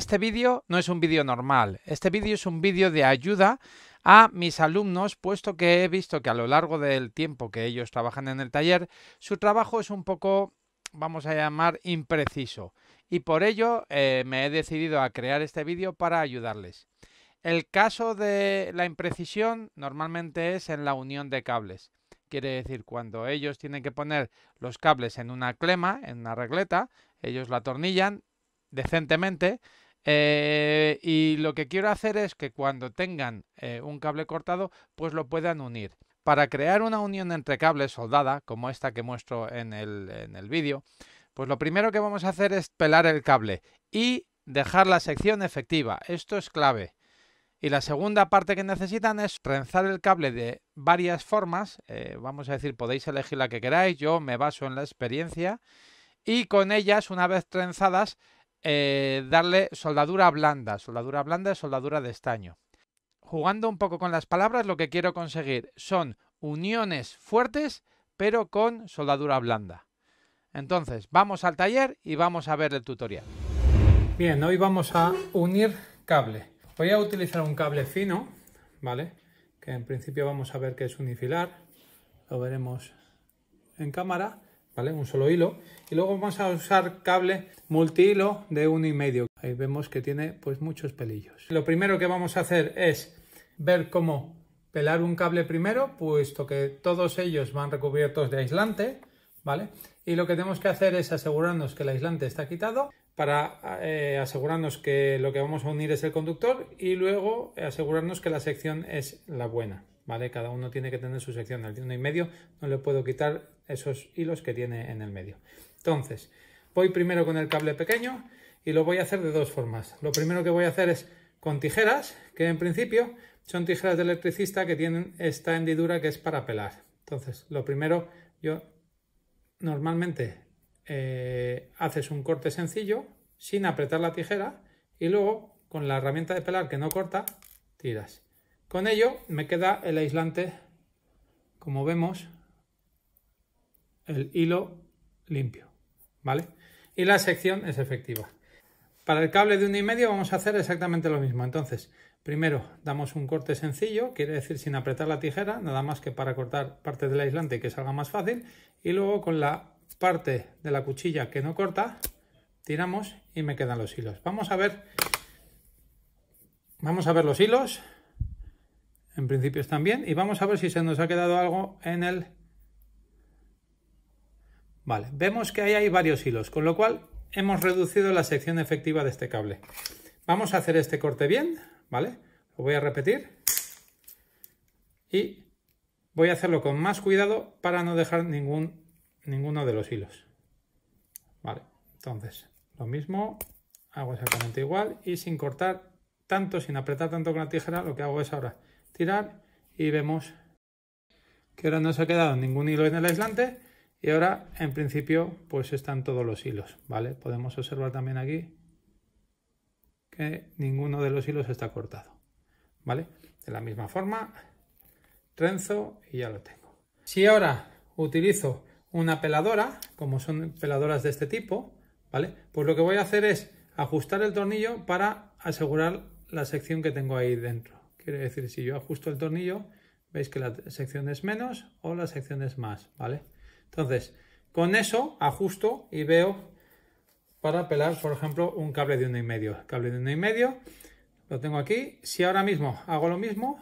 este vídeo no es un vídeo normal, este vídeo es un vídeo de ayuda a mis alumnos, puesto que he visto que a lo largo del tiempo que ellos trabajan en el taller, su trabajo es un poco, vamos a llamar, impreciso. Y por ello eh, me he decidido a crear este vídeo para ayudarles. El caso de la imprecisión normalmente es en la unión de cables. Quiere decir, cuando ellos tienen que poner los cables en una clema, en una regleta, ellos la atornillan decentemente eh, y lo que quiero hacer es que cuando tengan eh, un cable cortado, pues lo puedan unir. Para crear una unión entre cables soldada, como esta que muestro en el, vídeo, pues lo primero que vamos a hacer es pelar el cable y dejar la sección efectiva. Esto es clave. Y la segunda parte que necesitan es trenzar el cable de varias formas. Eh, vamos a decir, podéis elegir la que queráis. Yo me baso en la experiencia. Y con ellas, una vez trenzadas, eh, darle soldadura blanda, soldadura blanda, soldadura de estaño. Jugando un poco con las palabras, lo que quiero conseguir son uniones fuertes, pero con soldadura blanda. Entonces, vamos al taller y vamos a ver el tutorial. Bien, hoy vamos a unir cable. Voy a utilizar un cable fino, ¿vale? Que en principio vamos a ver que es unifilar. Lo veremos en cámara. Un solo hilo. Y luego vamos a usar cable multihilo de uno y medio. Ahí vemos que tiene pues muchos pelillos. Lo primero que vamos a hacer es ver cómo pelar un cable primero, puesto que todos ellos van recubiertos de aislante, ¿vale? Y lo que tenemos que hacer es asegurarnos que el aislante está quitado para eh, asegurarnos que lo que vamos a unir es el conductor y luego asegurarnos que la sección es la buena. Cada uno tiene que tener su sección de uno y medio, no le puedo quitar esos hilos que tiene en el medio. Entonces, voy primero con el cable pequeño y lo voy a hacer de dos formas. Lo primero que voy a hacer es con tijeras, que en principio son tijeras de electricista que tienen esta hendidura que es para pelar. Entonces, lo primero, yo normalmente eh, haces un corte sencillo sin apretar la tijera y luego con la herramienta de pelar que no corta, tiras. Con ello me queda el aislante, como vemos, el hilo limpio, ¿vale? Y la sección es efectiva. Para el cable de 1,5 vamos a hacer exactamente lo mismo. Entonces, primero damos un corte sencillo, quiere decir sin apretar la tijera, nada más que para cortar parte del aislante y que salga más fácil. Y luego con la parte de la cuchilla que no corta, tiramos y me quedan los hilos. Vamos a ver, vamos a ver los hilos. En principio están bien. Y vamos a ver si se nos ha quedado algo en el... Vale, vemos que ahí hay varios hilos, con lo cual hemos reducido la sección efectiva de este cable. Vamos a hacer este corte bien, ¿vale? Lo voy a repetir. Y voy a hacerlo con más cuidado para no dejar ningún, ninguno de los hilos. Vale, entonces, lo mismo, hago exactamente igual y sin cortar tanto, sin apretar tanto con la tijera, lo que hago es ahora tirar y vemos que ahora no se ha quedado ningún hilo en el aislante y ahora en principio pues están todos los hilos, ¿vale? Podemos observar también aquí que ninguno de los hilos está cortado, ¿vale? De la misma forma, trenzo y ya lo tengo. Si ahora utilizo una peladora, como son peladoras de este tipo, ¿vale? Pues lo que voy a hacer es ajustar el tornillo para asegurar la sección que tengo ahí dentro. Quiere decir, si yo ajusto el tornillo, veis que la sección es menos o la sección es más, ¿vale? Entonces, con eso ajusto y veo para pelar, por ejemplo, un cable de uno y medio. cable de uno y medio lo tengo aquí. Si ahora mismo hago lo mismo,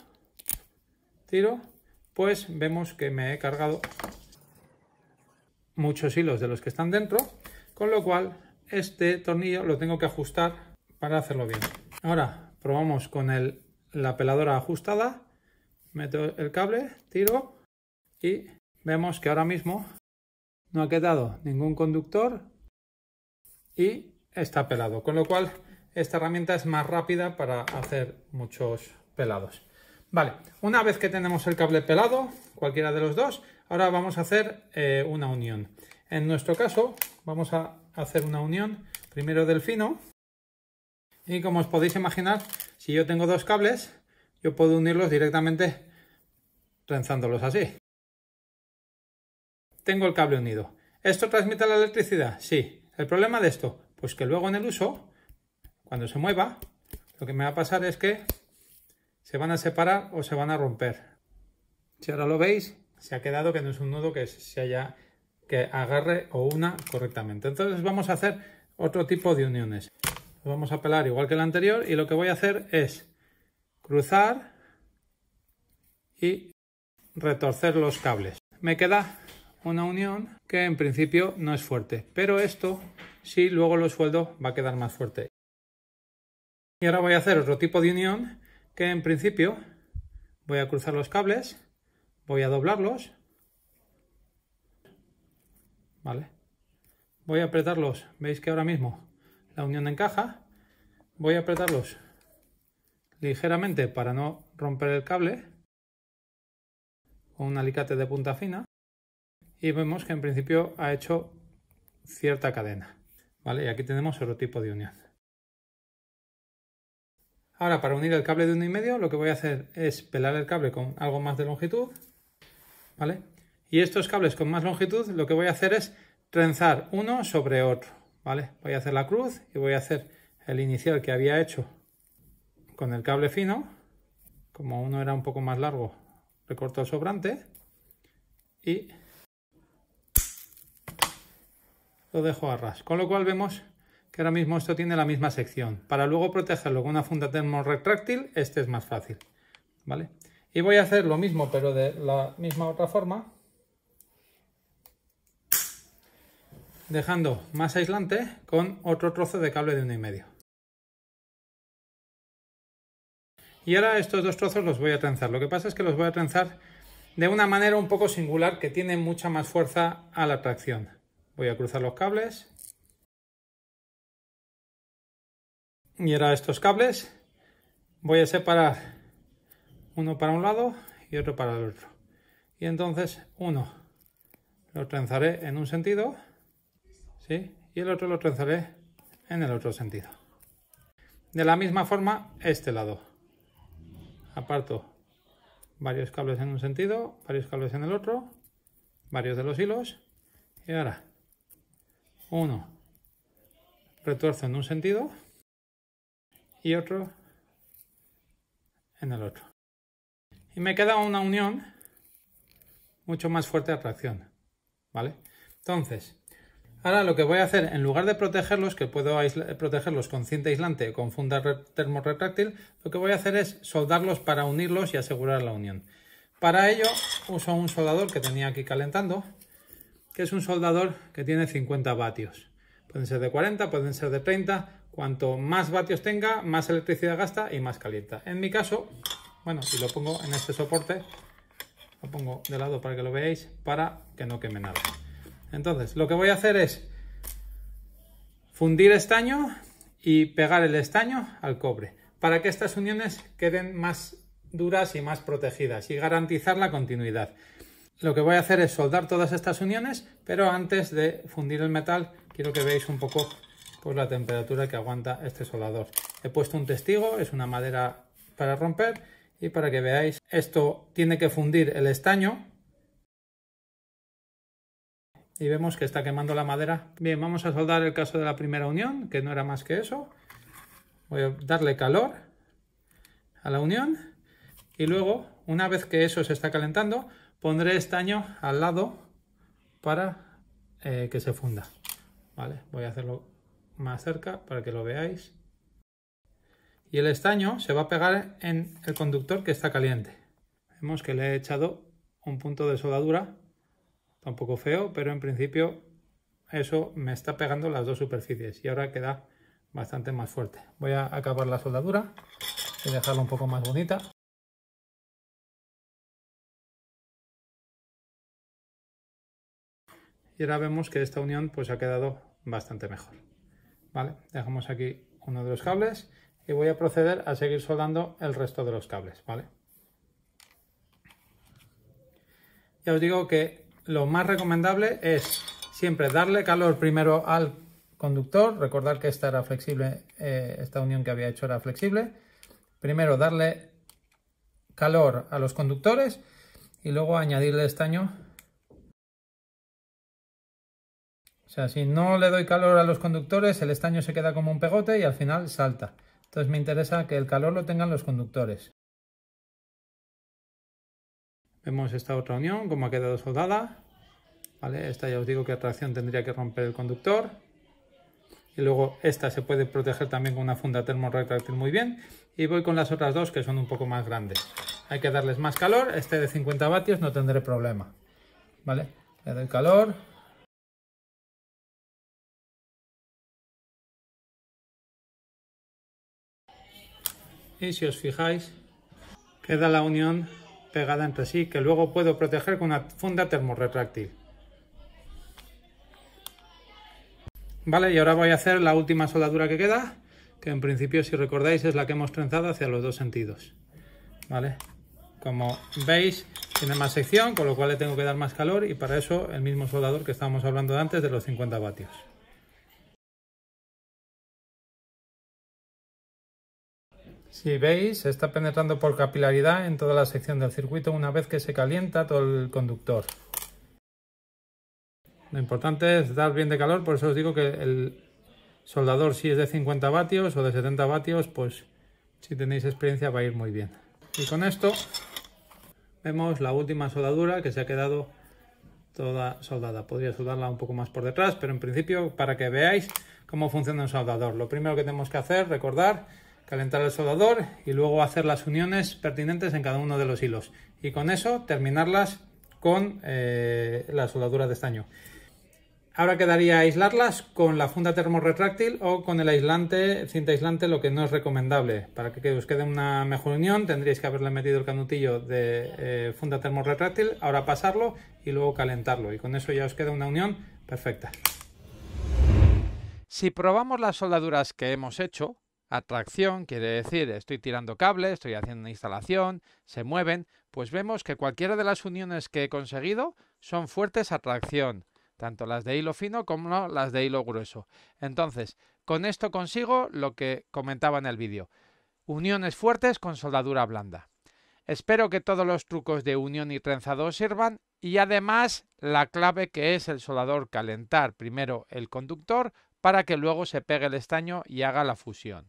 tiro, pues vemos que me he cargado muchos hilos de los que están dentro, con lo cual este tornillo lo tengo que ajustar para hacerlo bien. Ahora probamos con el la peladora ajustada, meto el cable, tiro y vemos que ahora mismo no ha quedado ningún conductor y está pelado, con lo cual esta herramienta es más rápida para hacer muchos pelados. Vale, una vez que tenemos el cable pelado, cualquiera de los dos, ahora vamos a hacer eh, una unión. En nuestro caso, vamos a hacer una unión primero del fino y como os podéis imaginar, si yo tengo dos cables, yo puedo unirlos directamente trenzándolos así. Tengo el cable unido. ¿Esto transmite la electricidad? Sí. ¿El problema de esto? Pues que luego en el uso, cuando se mueva, lo que me va a pasar es que se van a separar o se van a romper. Si ahora lo veis, se ha quedado que no es un nudo que se haya que agarre o una correctamente. Entonces vamos a hacer otro tipo de uniones vamos a pelar igual que el anterior y lo que voy a hacer es cruzar y retorcer los cables. Me queda una unión que en principio no es fuerte, pero esto si luego lo sueldo va a quedar más fuerte. Y ahora voy a hacer otro tipo de unión que en principio voy a cruzar los cables, voy a doblarlos, ¿vale? Voy a apretarlos, veis que ahora mismo la unión encaja. Voy a apretarlos ligeramente para no romper el cable con un alicate de punta fina y vemos que en principio ha hecho cierta cadena. ¿Vale? Y aquí tenemos otro tipo de unión. Ahora para unir el cable de y medio lo que voy a hacer es pelar el cable con algo más de longitud. ¿Vale? Y estos cables con más longitud lo que voy a hacer es trenzar uno sobre otro. Voy a hacer la cruz y voy a hacer el inicial que había hecho con el cable fino. Como uno era un poco más largo, recorto el sobrante y lo dejo a ras. Con lo cual vemos que ahora mismo esto tiene la misma sección. Para luego protegerlo con una funda termorretráctil, este es más fácil, ¿vale? Y voy a hacer lo mismo, pero de la misma otra forma. dejando más aislante con otro trozo de cable de uno y medio. Y ahora estos dos trozos los voy a trenzar. Lo que pasa es que los voy a trenzar de una manera un poco singular que tiene mucha más fuerza a la tracción. Voy a cruzar los cables. Y ahora estos cables voy a separar uno para un lado y otro para el otro. Y entonces uno lo trenzaré en un sentido y el otro lo trenzaré en el otro sentido. De la misma forma, este lado. Aparto varios cables en un sentido, varios cables en el otro, varios de los hilos. Y ahora, uno retuerzo en un sentido y otro en el otro. Y me queda una unión mucho más fuerte de atracción, ¿vale? Entonces, Ahora lo que voy a hacer, en lugar de protegerlos, que puedo protegerlos con cinta aislante o con funda termorretráctil, lo que voy a hacer es soldarlos para unirlos y asegurar la unión. Para ello uso un soldador que tenía aquí calentando, que es un soldador que tiene 50 vatios. Pueden ser de 40, pueden ser de 30. Cuanto más vatios tenga, más electricidad gasta y más calienta. En mi caso, bueno, si lo pongo en este soporte, lo pongo de lado para que lo veáis, para que no queme nada. Entonces, lo que voy a hacer es fundir estaño y pegar el estaño al cobre para que estas uniones queden más duras y más protegidas y garantizar la continuidad. Lo que voy a hacer es soldar todas estas uniones, pero antes de fundir el metal quiero que veáis un poco pues, la temperatura que aguanta este soldador. He puesto un testigo, es una madera para romper y para que veáis, esto tiene que fundir el estaño y vemos que está quemando la madera. Bien, vamos a soldar el caso de la primera unión, que no era más que eso. Voy a darle calor a la unión y luego, una vez que eso se está calentando, pondré estaño al lado para eh, que se funda. Vale, voy a hacerlo más cerca para que lo veáis. Y el estaño se va a pegar en el conductor que está caliente. Vemos que le he echado un punto de soldadura un poco feo, pero en principio eso me está pegando las dos superficies y ahora queda bastante más fuerte. Voy a acabar la soldadura y dejarla un poco más bonita. Y ahora vemos que esta unión pues ha quedado bastante mejor. Vale, dejamos aquí uno de los cables y voy a proceder a seguir soldando el resto de los cables, ¿vale? Ya os digo que lo más recomendable es siempre darle calor primero al conductor. Recordar que esta era flexible, eh, esta unión que había hecho era flexible. Primero darle calor a los conductores y luego añadirle estaño. O sea, si no le doy calor a los conductores, el estaño se queda como un pegote y al final salta. Entonces me interesa que el calor lo tengan los conductores. Vemos esta otra unión, como ha quedado soldada. ¿Vale? Esta ya os digo que atracción tracción tendría que romper el conductor. Y luego esta se puede proteger también con una funda termorretráctil muy bien. Y voy con las otras dos que son un poco más grandes. Hay que darles más calor. Este de 50 vatios no tendré problema. ¿Vale? Le doy calor. Y si os fijáis, queda la unión pegada entre sí que luego puedo proteger con una funda termorretráctil. Vale, y ahora voy a hacer la última soldadura que queda, que en principio, si recordáis, es la que hemos trenzado hacia los dos sentidos. Vale, como veis, tiene más sección, con lo cual le tengo que dar más calor y para eso el mismo soldador que estábamos hablando antes de los 50 vatios. Si veis, se está penetrando por capilaridad en toda la sección del circuito una vez que se calienta todo el conductor. Lo importante es dar bien de calor, por eso os digo que el soldador si es de 50 vatios o de 70 vatios, pues si tenéis experiencia va a ir muy bien. Y con esto vemos la última soldadura que se ha quedado toda soldada. Podría soldarla un poco más por detrás, pero en principio para que veáis cómo funciona un soldador. Lo primero que tenemos que hacer, recordar, calentar el soldador y luego hacer las uniones pertinentes en cada uno de los hilos y con eso terminarlas con eh, la soldadura de estaño. Ahora quedaría aislarlas con la funda termorretráctil o con el aislante, cinta aislante, lo que no es recomendable. Para que os quede una mejor unión tendríais que haberle metido el canutillo de eh, funda termorretráctil, ahora pasarlo y luego calentarlo. Y con eso ya os queda una unión perfecta. Si probamos las soldaduras que hemos hecho, Atracción quiere decir estoy tirando cable, estoy haciendo una instalación, se mueven, pues vemos que cualquiera de las uniones que he conseguido son fuertes atracción, tanto las de hilo fino como las de hilo grueso. Entonces, con esto consigo lo que comentaba en el vídeo, uniones fuertes con soldadura blanda. Espero que todos los trucos de unión y trenzado sirvan y además la clave que es el soldador calentar primero el conductor para que luego se pegue el estaño y haga la fusión.